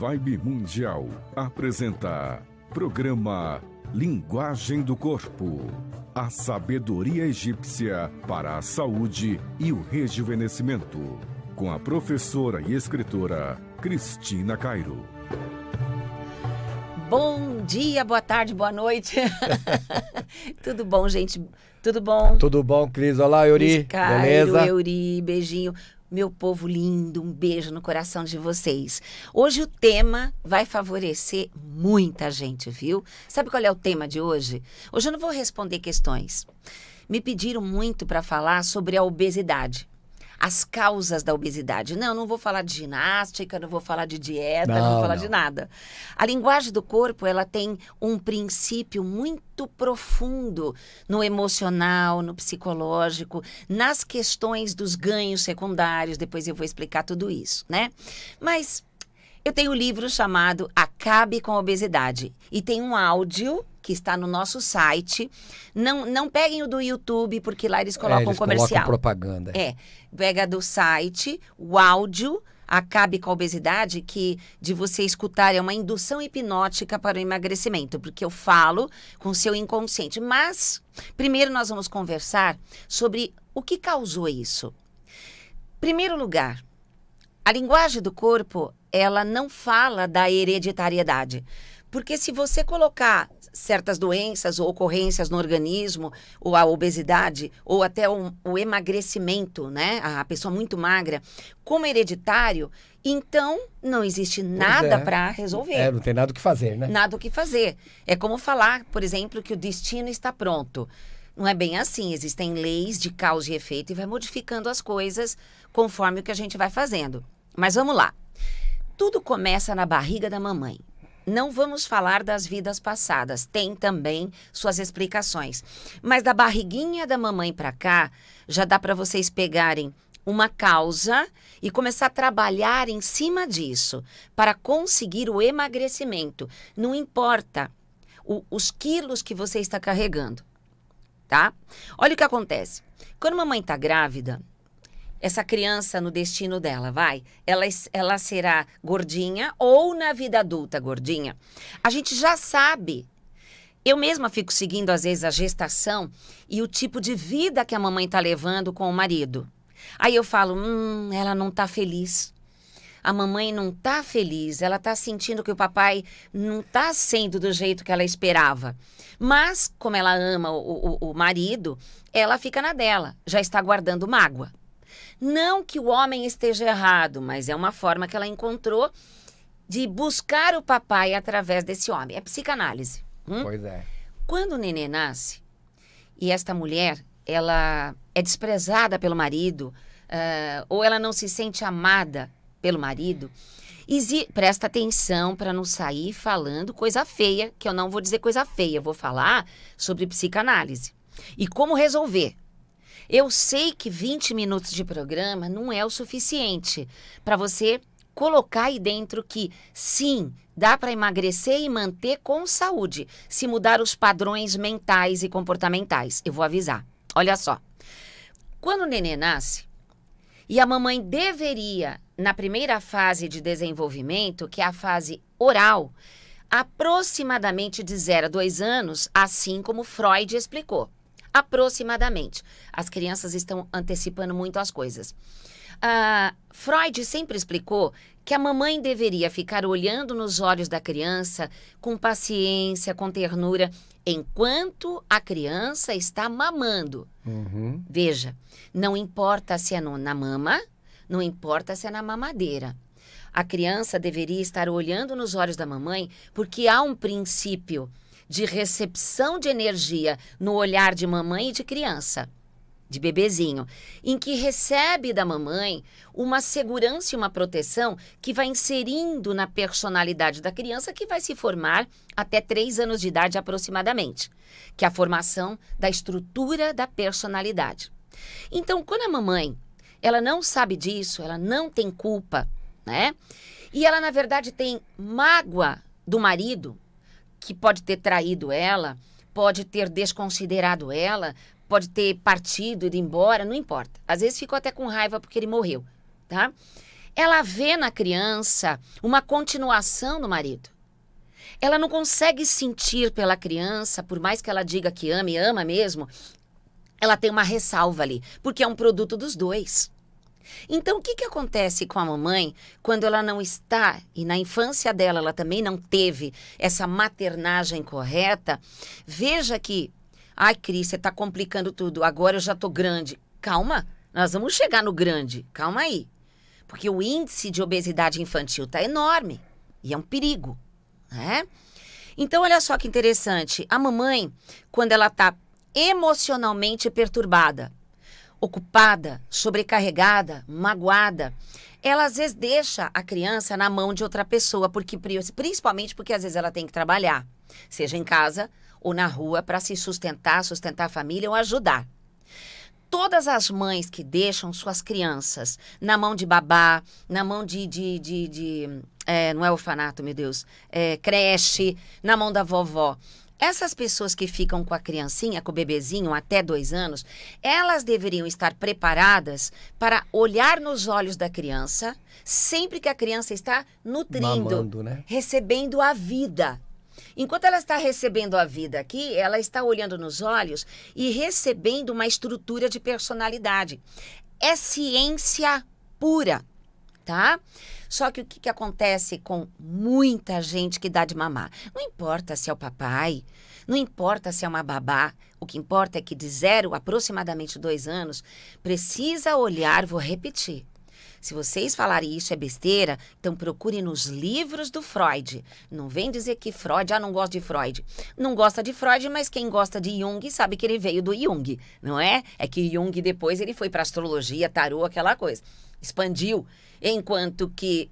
Vibe Mundial apresenta programa Linguagem do Corpo. A sabedoria egípcia para a saúde e o rejuvenescimento. Com a professora e escritora Cristina Cairo. Bom dia, boa tarde, boa noite. Tudo bom, gente? Tudo bom? Tudo bom, Cris? Olá, Yuri. Cris Cairo, Beleza? Yuri, beijinho. Meu povo lindo, um beijo no coração de vocês. Hoje o tema vai favorecer muita gente, viu? Sabe qual é o tema de hoje? Hoje eu não vou responder questões. Me pediram muito para falar sobre a obesidade as causas da obesidade. Não, não vou falar de ginástica, não vou falar de dieta, não, não vou falar não. de nada. A linguagem do corpo, ela tem um princípio muito profundo no emocional, no psicológico, nas questões dos ganhos secundários, depois eu vou explicar tudo isso, né? Mas eu tenho um livro chamado Acabe com a Obesidade e tem um áudio que está no nosso site. Não, não peguem o do YouTube, porque lá eles colocam é, eles comercial. Colocam propaganda. É. Pega do site, o áudio. Acabe com a obesidade, que de você escutar é uma indução hipnótica para o emagrecimento, porque eu falo com seu inconsciente. Mas, primeiro, nós vamos conversar sobre o que causou isso. Primeiro lugar, a linguagem do corpo, ela não fala da hereditariedade. Porque se você colocar certas doenças ou ocorrências no organismo, ou a obesidade, ou até o, o emagrecimento, né? A pessoa muito magra, como hereditário, então não existe nada é. para resolver. É, não tem nada o que fazer, né? Nada o que fazer. É como falar, por exemplo, que o destino está pronto. Não é bem assim. Existem leis de causa e efeito e vai modificando as coisas conforme o que a gente vai fazendo. Mas vamos lá. Tudo começa na barriga da mamãe não vamos falar das vidas passadas, tem também suas explicações. Mas da barriguinha da mamãe para cá, já dá para vocês pegarem uma causa e começar a trabalhar em cima disso para conseguir o emagrecimento. Não importa o, os quilos que você está carregando, tá? Olha o que acontece. Quando a mamãe está grávida, essa criança no destino dela, vai? Ela, ela será gordinha ou na vida adulta gordinha? A gente já sabe. Eu mesma fico seguindo, às vezes, a gestação e o tipo de vida que a mamãe está levando com o marido. Aí eu falo, hum, ela não está feliz. A mamãe não está feliz, ela está sentindo que o papai não está sendo do jeito que ela esperava. Mas, como ela ama o, o, o marido, ela fica na dela, já está guardando mágoa. Não que o homem esteja errado, mas é uma forma que ela encontrou de buscar o papai através desse homem. É psicanálise. Hum? Pois é. Quando o neném nasce, e esta mulher, ela é desprezada pelo marido, uh, ou ela não se sente amada pelo marido, Exi presta atenção para não sair falando coisa feia, que eu não vou dizer coisa feia, eu vou falar sobre psicanálise. E como resolver eu sei que 20 minutos de programa não é o suficiente para você colocar aí dentro que sim, dá para emagrecer e manter com saúde, se mudar os padrões mentais e comportamentais. Eu vou avisar. Olha só. Quando o neném nasce, e a mamãe deveria, na primeira fase de desenvolvimento, que é a fase oral, aproximadamente de 0 a 2 anos, assim como Freud explicou aproximadamente. As crianças estão antecipando muito as coisas. Uh, Freud sempre explicou que a mamãe deveria ficar olhando nos olhos da criança com paciência, com ternura, enquanto a criança está mamando. Uhum. Veja, não importa se é no, na mama, não importa se é na mamadeira. A criança deveria estar olhando nos olhos da mamãe porque há um princípio de recepção de energia no olhar de mamãe e de criança, de bebezinho, em que recebe da mamãe uma segurança e uma proteção que vai inserindo na personalidade da criança que vai se formar até três anos de idade aproximadamente, que é a formação da estrutura da personalidade. Então, quando a mamãe ela não sabe disso, ela não tem culpa, né? E ela, na verdade, tem mágoa do marido, que pode ter traído ela, pode ter desconsiderado ela, pode ter partido, ido embora, não importa. Às vezes ficou até com raiva porque ele morreu, tá? Ela vê na criança uma continuação do marido. Ela não consegue sentir pela criança, por mais que ela diga que ama e ama mesmo, ela tem uma ressalva ali, porque é um produto dos dois. Então, o que, que acontece com a mamãe quando ela não está, e na infância dela ela também não teve essa maternagem correta? Veja que, ai, Cris, você está complicando tudo, agora eu já estou grande. Calma, nós vamos chegar no grande, calma aí. Porque o índice de obesidade infantil está enorme e é um perigo, né? Então, olha só que interessante. A mamãe, quando ela está emocionalmente perturbada, ocupada, sobrecarregada, magoada, ela às vezes deixa a criança na mão de outra pessoa, porque principalmente porque às vezes ela tem que trabalhar, seja em casa ou na rua, para se sustentar, sustentar a família ou ajudar. Todas as mães que deixam suas crianças na mão de babá, na mão de. de, de, de é, não é orfanato, meu Deus. É, creche, na mão da vovó. Essas pessoas que ficam com a criancinha, com o bebezinho até dois anos, elas deveriam estar preparadas para olhar nos olhos da criança sempre que a criança está nutrindo, Mamando, né? recebendo a vida. Enquanto ela está recebendo a vida aqui, ela está olhando nos olhos e recebendo uma estrutura de personalidade. É ciência pura tá? Só que o que, que acontece com muita gente que dá de mamar? Não importa se é o papai, não importa se é uma babá, o que importa é que de zero, aproximadamente dois anos, precisa olhar, vou repetir. Se vocês falarem isso é besteira, então procurem nos livros do Freud. Não vem dizer que Freud, ah, não gosta de Freud. Não gosta de Freud, mas quem gosta de Jung sabe que ele veio do Jung, não é? É que Jung depois ele foi para astrologia, tarô, aquela coisa. Expandiu. Enquanto que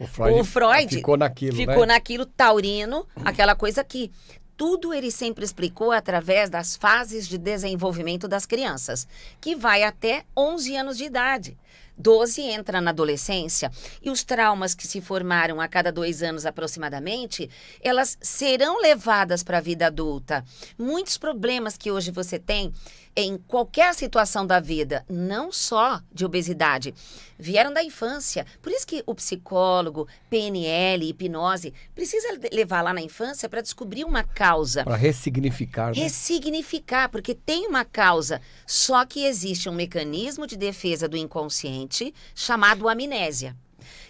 uh, o, Freud o, Freud ficou naquilo, né? ficou né? naquilo taurino, aquela coisa que tudo ele sempre explicou através das fases de desenvolvimento das crianças, que vai até 11 anos de idade. 12 entra na adolescência e os traumas que se formaram a cada dois anos aproximadamente, elas serão levadas para a vida adulta. Muitos problemas que hoje você tem em qualquer situação da vida, não só de obesidade, vieram da infância. Por isso que o psicólogo, PNL, hipnose, precisa levar lá na infância para descobrir uma causa. Para ressignificar. Né? Ressignificar, porque tem uma causa, só que existe um mecanismo de defesa do inconsciente inconsciente chamado amnésia,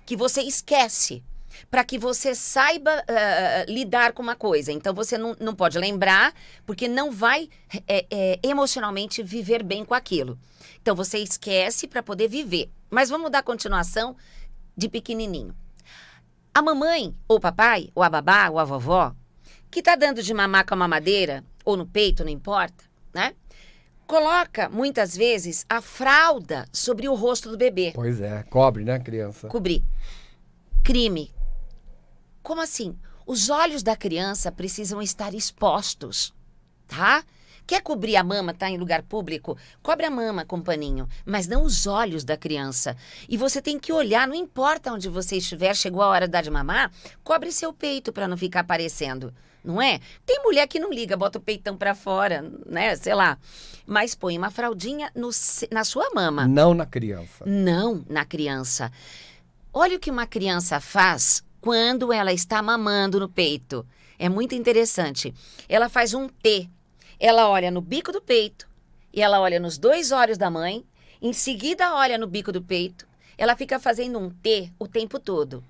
que você esquece para que você saiba uh, lidar com uma coisa. Então você não, não pode lembrar, porque não vai é, é, emocionalmente viver bem com aquilo. Então você esquece para poder viver. Mas vamos dar continuação de pequenininho. A mamãe, ou papai, ou a babá, ou a vovó, que está dando de mamar com a mamadeira, ou no peito, não importa, né? coloca, muitas vezes, a fralda sobre o rosto do bebê. Pois é, cobre, né, criança? Cobrir. Crime. Como assim? Os olhos da criança precisam estar expostos, tá? Quer cobrir a mama, tá em lugar público? Cobre a mama com paninho, mas não os olhos da criança. E você tem que olhar, não importa onde você estiver, chegou a hora de dar de mamar, cobre seu peito para não ficar aparecendo não é? Tem mulher que não liga, bota o peitão para fora, né? Sei lá. Mas põe uma fraldinha no, na sua mama. Não na criança. Não na criança. Olha o que uma criança faz quando ela está mamando no peito. É muito interessante. Ela faz um T. Ela olha no bico do peito e ela olha nos dois olhos da mãe. Em seguida, olha no bico do peito. Ela fica fazendo um T o tempo todo.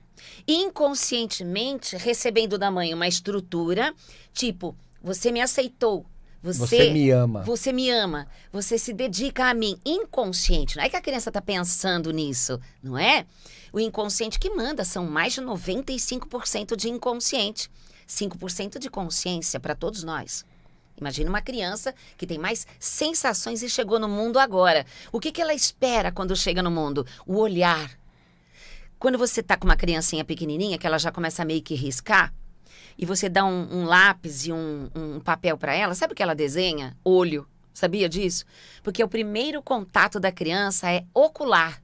Inconscientemente recebendo da mãe uma estrutura, tipo, você me aceitou, você, você, me ama. Você me ama. Você se dedica a mim. Inconsciente. Não é que a criança está pensando nisso, não é? O inconsciente que manda são mais de 95% de inconsciente. 5% de consciência para todos nós. Imagina uma criança que tem mais sensações e chegou no mundo agora. O que, que ela espera quando chega no mundo? O olhar, quando você tá com uma criancinha pequenininha, que ela já começa a meio que riscar, e você dá um, um lápis e um, um papel para ela, sabe o que ela desenha? Olho. Sabia disso? Porque o primeiro contato da criança é ocular.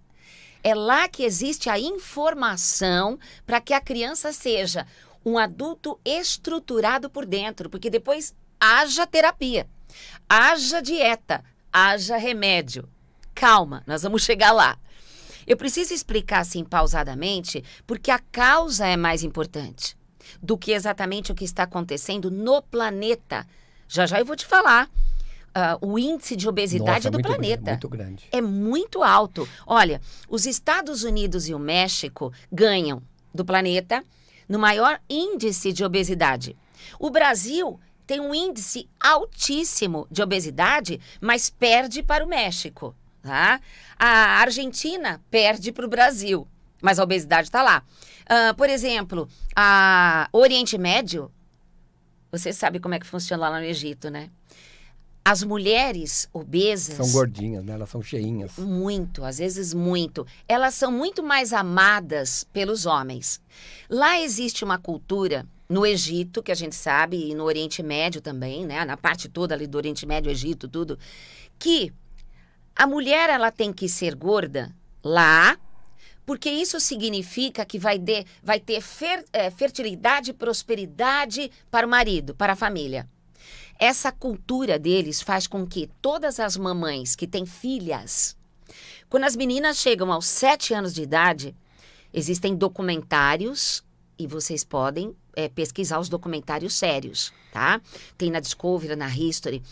É lá que existe a informação para que a criança seja um adulto estruturado por dentro, porque depois haja terapia, haja dieta, haja remédio. Calma, nós vamos chegar lá. Eu preciso explicar assim pausadamente, porque a causa é mais importante do que exatamente o que está acontecendo no planeta. Já já eu vou te falar. Uh, o índice de obesidade Nossa, é do planeta. Grande, muito grande. É muito alto. Olha, os Estados Unidos e o México ganham do planeta no maior índice de obesidade. O Brasil tem um índice altíssimo de obesidade, mas perde para o México. Tá? A Argentina perde para o Brasil, mas a obesidade está lá. Uh, por exemplo, a Oriente Médio, você sabe como é que funciona lá no Egito, né? As mulheres obesas. São gordinhas, né? Elas são cheinhas. Muito, às vezes muito. Elas são muito mais amadas pelos homens. Lá existe uma cultura no Egito, que a gente sabe, e no Oriente Médio também, né? Na parte toda ali do Oriente Médio, Egito, tudo, que a mulher ela tem que ser gorda lá, porque isso significa que vai, de, vai ter fer, é, fertilidade e prosperidade para o marido, para a família. Essa cultura deles faz com que todas as mamães que têm filhas, quando as meninas chegam aos sete anos de idade, existem documentários e vocês podem é, pesquisar os documentários sérios, tá? Tem na Discovery, na History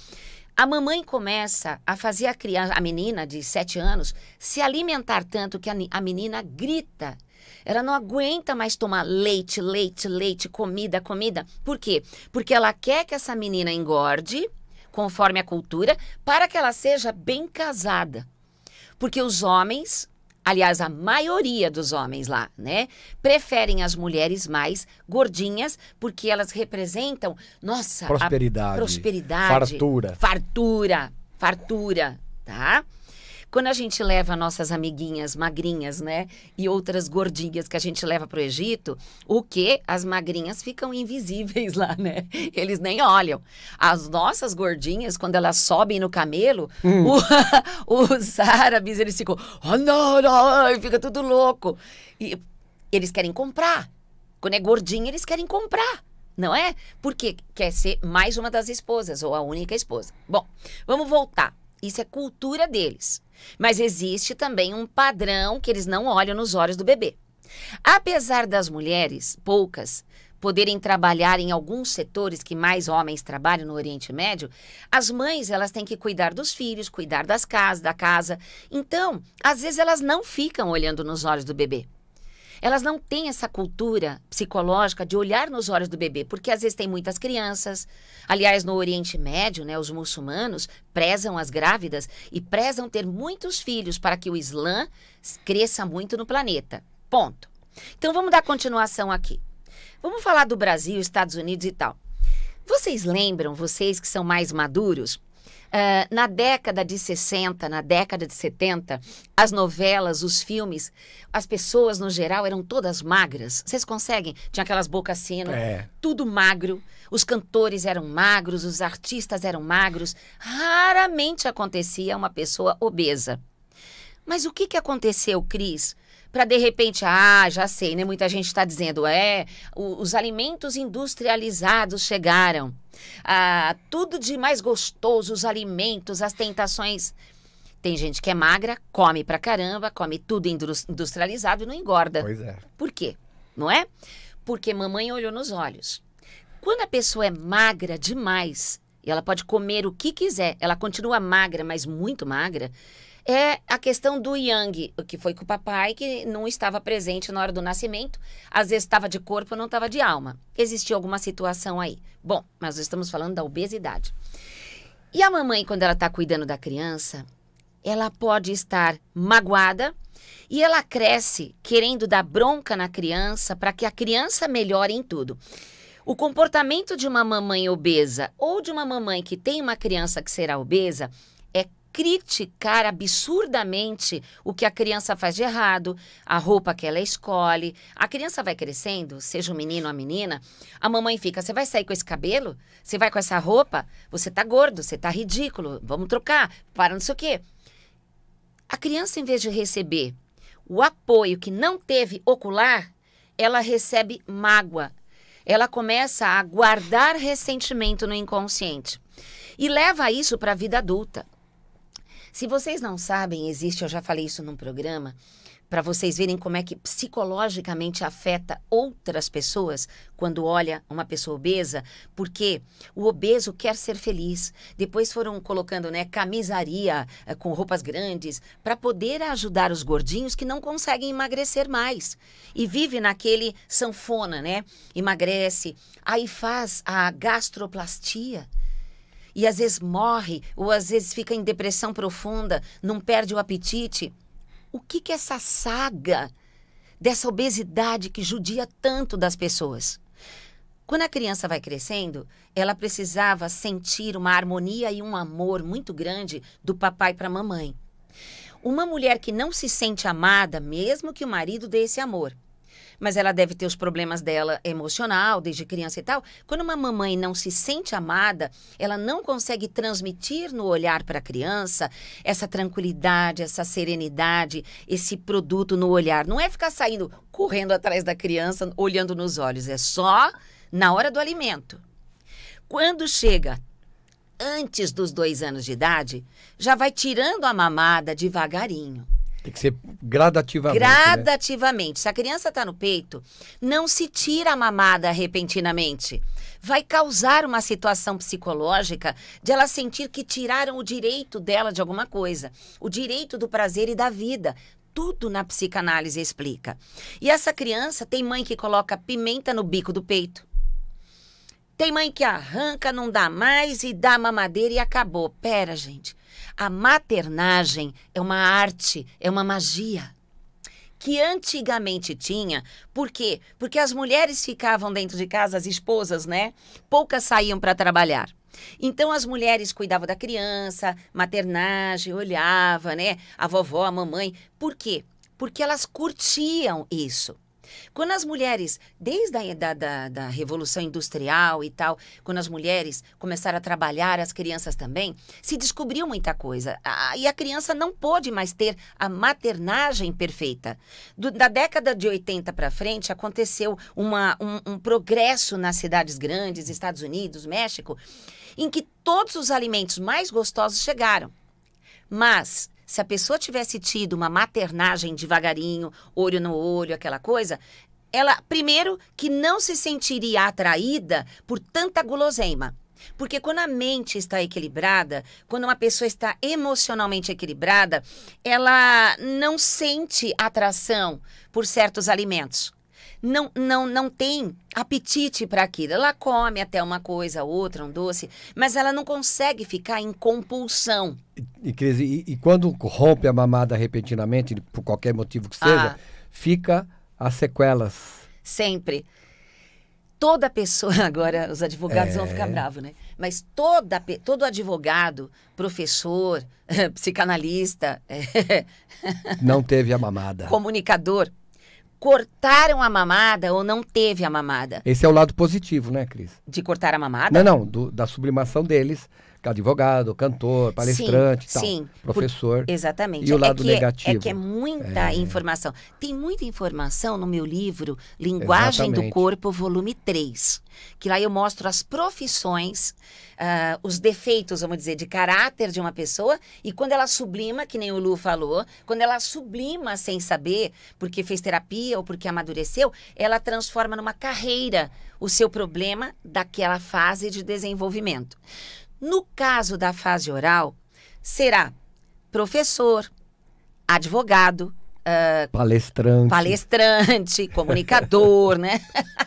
a mamãe começa a fazer a criança, a menina de 7 anos, se alimentar tanto que a, a menina grita. Ela não aguenta mais tomar leite, leite, leite, comida, comida. Por quê? Porque ela quer que essa menina engorde, conforme a cultura, para que ela seja bem casada. Porque os homens aliás, a maioria dos homens lá, né, preferem as mulheres mais gordinhas porque elas representam, nossa, prosperidade, prosperidade, fartura, fartura, fartura, tá? Quando a gente leva nossas amiguinhas magrinhas, né? E outras gordinhas que a gente leva para o Egito, o que? As magrinhas ficam invisíveis lá, né? Eles nem olham. As nossas gordinhas, quando elas sobem no camelo, hum. o, os árabes, eles ficam. Oh, não, não, fica tudo louco. E eles querem comprar. Quando é gordinha, eles querem comprar não é? Porque quer ser mais uma das esposas ou a única esposa. Bom, vamos voltar. Isso é cultura deles. Mas existe também um padrão que eles não olham nos olhos do bebê. Apesar das mulheres, poucas, poderem trabalhar em alguns setores que mais homens trabalham no Oriente Médio, as mães elas têm que cuidar dos filhos, cuidar das casas, da casa. Então, às vezes elas não ficam olhando nos olhos do bebê elas não têm essa cultura psicológica de olhar nos olhos do bebê, porque às vezes tem muitas crianças. Aliás, no Oriente Médio, né, os muçulmanos prezam as grávidas e prezam ter muitos filhos para que o Islã cresça muito no planeta. Ponto. Então vamos dar continuação aqui. Vamos falar do Brasil, Estados Unidos e tal. Vocês lembram, vocês que são mais maduros, ah, na década de 60, na década de 70, as novelas, os filmes, as pessoas no geral eram todas magras. Vocês conseguem? Tinha aquelas bocas sino, é. tudo magro. Os cantores eram magros, os artistas eram magros. Raramente acontecia uma pessoa obesa. Mas o que, que aconteceu, Cris? para de repente, ah, já sei, né? Muita gente está dizendo, é, os alimentos industrializados chegaram. Ah, tudo de mais gostoso, os alimentos, as tentações. Tem gente que é magra, come pra caramba, come tudo industrializado e não engorda. Pois é. Por quê? Não é? Porque mamãe olhou nos olhos. Quando a pessoa é magra demais, e ela pode comer o que quiser, ela continua magra, mas muito magra, é a questão do Yang, que foi com o papai, que não estava presente na hora do nascimento, às vezes estava de corpo, não estava de alma. Existia alguma situação aí. Bom, mas nós estamos falando da obesidade. E a mamãe, quando ela está cuidando da criança, ela pode estar magoada e ela cresce querendo dar bronca na criança para que a criança melhore em tudo. O comportamento de uma mamãe obesa ou de uma mamãe que tem uma criança que será obesa criticar absurdamente o que a criança faz de errado, a roupa que ela escolhe. A criança vai crescendo, seja um menino ou a menina, a mamãe fica: você vai sair com esse cabelo? Você vai com essa roupa? Você tá gordo, você tá ridículo, vamos trocar, para não sei o quê. A criança, em vez de receber o apoio que não teve ocular, ela recebe mágoa. Ela começa a guardar ressentimento no inconsciente e leva isso para a vida adulta. Se vocês não sabem, existe, eu já falei isso num programa, para vocês verem como é que psicologicamente afeta outras pessoas quando olha uma pessoa obesa, porque o obeso quer ser feliz. Depois foram colocando, né, camisaria eh, com roupas grandes para poder ajudar os gordinhos que não conseguem emagrecer mais e vive naquele sanfona, né? Emagrece, aí faz a gastroplastia e às vezes morre, ou às vezes fica em depressão profunda, não perde o apetite. O que que é essa saga dessa obesidade que judia tanto das pessoas? Quando a criança vai crescendo, ela precisava sentir uma harmonia e um amor muito grande do papai para a mamãe. Uma mulher que não se sente amada, mesmo que o marido dê esse amor, mas ela deve ter os problemas dela emocional, desde criança e tal. Quando uma mamãe não se sente amada, ela não consegue transmitir no olhar para a criança essa tranquilidade, essa serenidade, esse produto no olhar. Não é ficar saindo correndo atrás da criança, olhando nos olhos, é só na hora do alimento. Quando chega antes dos dois anos de idade, já vai tirando a mamada devagarinho. Tem que ser gradativamente. Né? Gradativamente. Né? Se a criança está no peito, não se tira a mamada repentinamente. Vai causar uma situação psicológica de ela sentir que tiraram o direito dela de alguma coisa, o direito do prazer e da vida. Tudo na psicanálise explica. E essa criança tem mãe que coloca pimenta no bico do peito. Tem mãe que arranca, não dá mais e dá mamadeira e acabou. Pera, gente. A maternagem é uma arte, é uma magia que antigamente tinha. Por quê? Porque as mulheres ficavam dentro de casa, as esposas, né? Poucas saíam para trabalhar. Então as mulheres cuidavam da criança, maternagem, olhava, né? A vovó, a mamãe. Por quê? Porque elas curtiam isso. Quando as mulheres, desde a da, da, da Revolução Industrial e tal, quando as mulheres começaram a trabalhar, as crianças também, se descobriu muita coisa. e a criança não pôde mais ter a maternagem perfeita. Do, da década de 80 para frente, aconteceu uma, um, um progresso nas cidades grandes, Estados Unidos, México, em que todos os alimentos mais gostosos chegaram. Mas se a pessoa tivesse tido uma maternagem devagarinho, olho no olho, aquela coisa, ela, primeiro, que não se sentiria atraída por tanta guloseima. Porque quando a mente está equilibrada, quando uma pessoa está emocionalmente equilibrada, ela não sente atração por certos alimentos não, não, não tem apetite para aquilo. Ela come até uma coisa, outra, um doce, mas ela não consegue ficar em compulsão. E, Cris, e, e quando rompe a mamada repentinamente, por qualquer motivo que seja, ah. fica as sequelas. Sempre toda pessoa. Agora, os advogados é. vão ficar é. bravos, né? Mas toda, todo advogado, professor, psicanalista. Não teve a mamada. Comunicador, cortaram a mamada ou não teve a mamada. Esse é o lado positivo, né, Cris? De cortar a mamada? Não, não, do, da sublimação deles advogado, cantor, palestrante, sim, tal, sim. professor. Por, exatamente. E o é lado é negativo. É, é, que é muita é. informação. Tem muita informação no meu livro Linguagem exatamente. do Corpo, volume 3, que lá eu mostro as profissões, uh, os defeitos, vamos dizer, de caráter de uma pessoa e quando ela sublima, que nem o Lu falou, quando ela sublima sem saber, porque fez terapia ou porque amadureceu, ela transforma numa carreira o seu problema daquela fase de desenvolvimento. No caso da fase oral, será professor, advogado, uh, palestrante. palestrante, comunicador, né?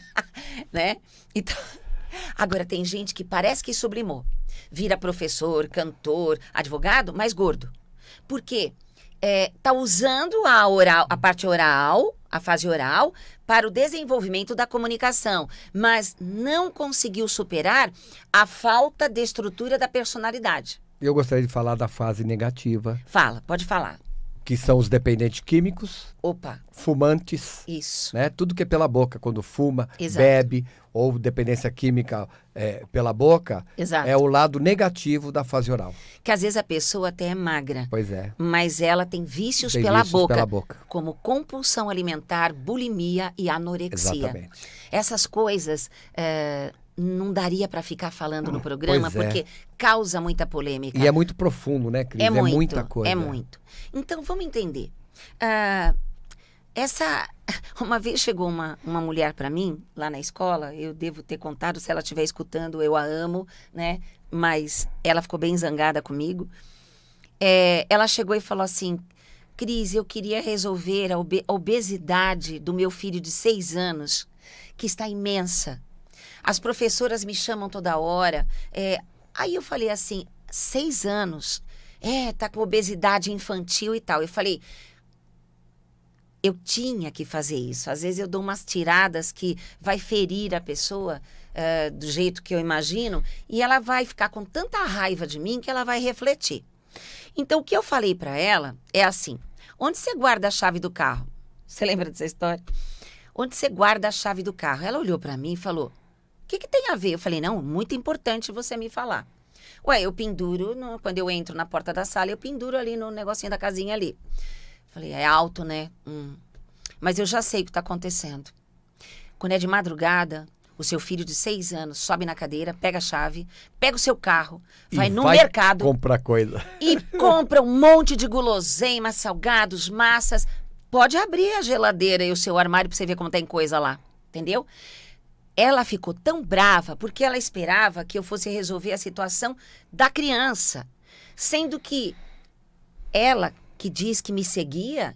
né? Então, agora tem gente que parece que sublimou, vira professor, cantor, advogado, mas gordo, Por é, tá usando a oral, a parte oral a fase oral, para o desenvolvimento da comunicação, mas não conseguiu superar a falta de estrutura da personalidade. Eu gostaria de falar da fase negativa. Fala, pode falar que são os dependentes químicos, Opa. fumantes, isso, né? Tudo que é pela boca, quando fuma, Exato. bebe ou dependência química é, pela boca, Exato. é o lado negativo da fase oral. Que às vezes a pessoa até é magra, pois é, mas ela tem vícios, tem pela, vícios boca, pela boca, como compulsão alimentar, bulimia e anorexia. Exatamente. Essas coisas é, não daria para ficar falando ah, no programa, é. porque causa muita polêmica. E é muito profundo, né, Cris? É, é muito, muita é coisa. É muito. Então, vamos entender. Uh, essa uma vez chegou uma, uma mulher para mim lá na escola eu devo ter contado se ela estiver escutando eu a amo né mas ela ficou bem zangada comigo é, ela chegou e falou assim Cris, eu queria resolver a obesidade do meu filho de seis anos, que está imensa. As professoras me chamam toda hora. É, aí eu falei assim, seis anos. É, tá com obesidade infantil e tal. Eu falei, eu tinha que fazer isso. Às vezes eu dou umas tiradas que vai ferir a pessoa é, do jeito que eu imagino e ela vai ficar com tanta raiva de mim que ela vai refletir. Então o que eu falei para ela é assim: onde você guarda a chave do carro? Você lembra dessa história? Onde você guarda a chave do carro? Ela olhou para mim e falou: o que, que tem a ver? Eu falei, não, muito importante você me falar. Ué, eu penduro, no, quando eu entro na porta da sala, eu penduro ali no negocinho da casinha ali. Falei, é alto, né? Hum. Mas eu já sei o que está acontecendo. Quando é de madrugada, o seu filho de seis anos sobe na cadeira, pega a chave, pega o seu carro, vai no vai mercado. Compra coisa. E compra um monte de guloseimas, salgados, massas. Pode abrir a geladeira e o seu armário para você ver como tem coisa lá. Entendeu? Ela ficou tão brava porque ela esperava que eu fosse resolver a situação da criança, sendo que ela que diz que me seguia,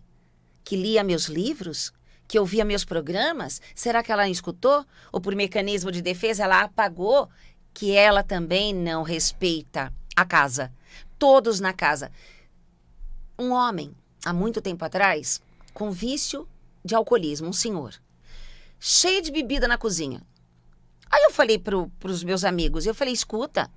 que lia meus livros, que ouvia meus programas, será que ela não escutou? Ou por mecanismo de defesa ela apagou que ela também não respeita a casa? Todos na casa. Um homem, há muito tempo atrás, com vício de alcoolismo, um senhor, cheio de bebida na cozinha. Aí eu falei para os meus amigos, eu falei, escuta,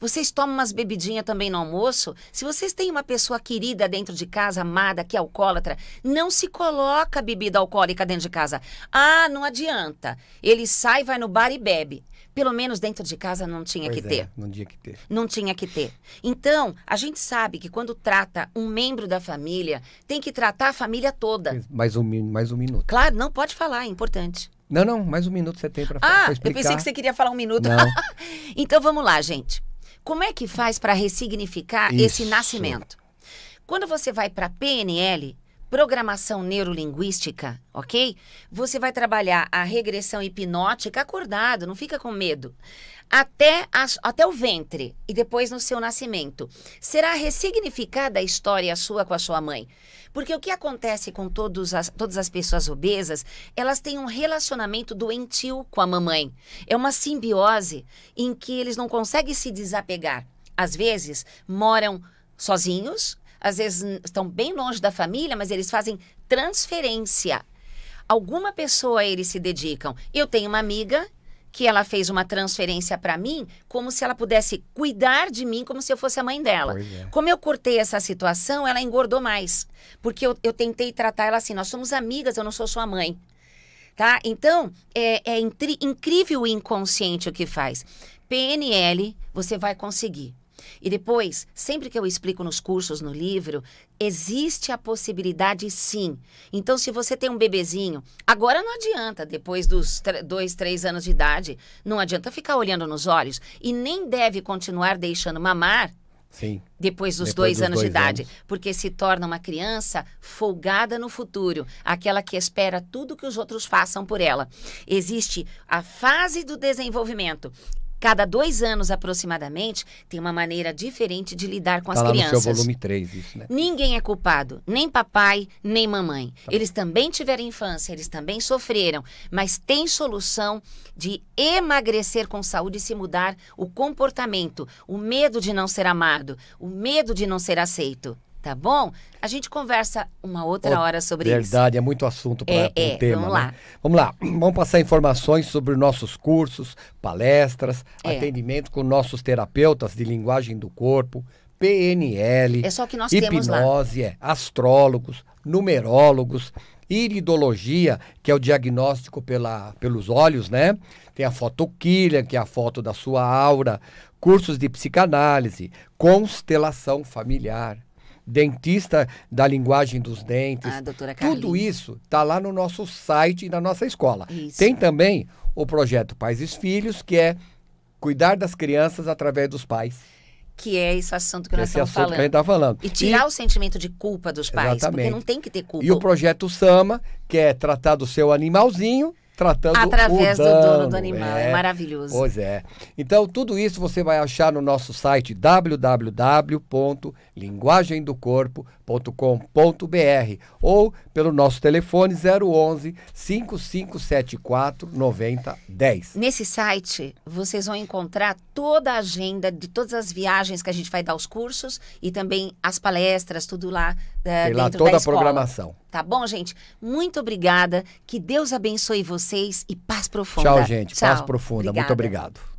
vocês tomam umas bebidinhas também no almoço? Se vocês têm uma pessoa querida dentro de casa, amada, que é alcoólatra, não se coloca bebida alcoólica dentro de casa. Ah, não adianta. Ele sai, vai no bar e bebe. Pelo menos dentro de casa não tinha pois que é, ter. Não tinha que ter. Não tinha que ter. Então, a gente sabe que quando trata um membro da família, tem que tratar a família toda. Mais um, mais um minuto. Claro, não pode falar, é importante. Não, não, mais um minuto você tem para ah, pra explicar. Ah, eu pensei que você queria falar um minuto. então vamos lá, gente. Como é que faz para ressignificar Isso. esse nascimento? Quando você vai para PNL, programação neurolinguística, ok? Você vai trabalhar a regressão hipnótica acordado, não fica com medo. Até, até o ventre e depois no seu nascimento. Será ressignificada a história sua com a sua mãe. Porque o que acontece com todos as, todas as pessoas obesas, elas têm um relacionamento doentio com a mamãe. É uma simbiose em que eles não conseguem se desapegar. Às vezes, moram sozinhos às vezes estão bem longe da família, mas eles fazem transferência. Alguma pessoa eles se dedicam. Eu tenho uma amiga que ela fez uma transferência para mim, como se ela pudesse cuidar de mim, como se eu fosse a mãe dela. É. Como eu cortei essa situação, ela engordou mais. Porque eu, eu tentei tratar ela assim: nós somos amigas, eu não sou sua mãe. Tá? Então, é, é incrível o inconsciente o que faz. PNL, você vai conseguir. E depois, sempre que eu explico nos cursos, no livro, existe a possibilidade sim. Então, se você tem um bebezinho, agora não adianta, depois dos dois, três anos de idade, não adianta ficar olhando nos olhos e nem deve continuar deixando mamar Sim. Depois dos Depois dois dos anos dois de idade. Anos. Porque se torna uma criança folgada no futuro, aquela que espera tudo que os outros façam por ela. Existe a fase do desenvolvimento cada dois anos aproximadamente, tem uma maneira diferente de lidar com tá as lá crianças. No seu volume 3, isso, né? Ninguém é culpado, nem papai, nem mamãe. Tá. Eles também tiveram infância, eles também sofreram, mas tem solução de emagrecer com saúde e se mudar o comportamento, o medo de não ser amado, o medo de não ser aceito. Tá bom? A gente conversa uma outra oh, hora sobre verdade, isso. Verdade, é muito assunto para o é, um é, tema. Vamos lá. Né? Vamos lá. Vamos passar informações sobre nossos cursos, palestras, é. atendimento com nossos terapeutas de linguagem do corpo, PNL, é só que nós hipnose, é, astrólogos, numerólogos, iridologia, que é o diagnóstico pela, pelos olhos, né? Tem a fotoquilha, que é a foto da sua aura, cursos de psicanálise, constelação familiar dentista da linguagem dos dentes. Ah, doutora Tudo isso está lá no nosso site e na nossa escola. Isso. Tem também o projeto Pais e Filhos, que é cuidar das crianças através dos pais. Que é esse assunto que nós esse estamos assunto falando. Que a gente tá falando. E tirar e... o sentimento de culpa dos pais, exatamente. porque não tem que ter culpa. E o projeto Sama, que é tratar do seu animalzinho tratando Através o dano. do dono do animal, é. é. maravilhoso. Pois é. Então, tudo isso você vai achar no nosso site www.linguagemdocorpo.com.br ou pelo nosso telefone 011 5574 9010. Nesse site, vocês vão encontrar toda a agenda de todas as viagens que a gente vai dar aos cursos e também as palestras, tudo lá uh, Tem dentro lá a programação. Tá bom, gente? Muito obrigada. Que Deus abençoe vocês e paz profunda. Tchau, gente. Tchau. Paz profunda. Obrigada. Muito obrigado.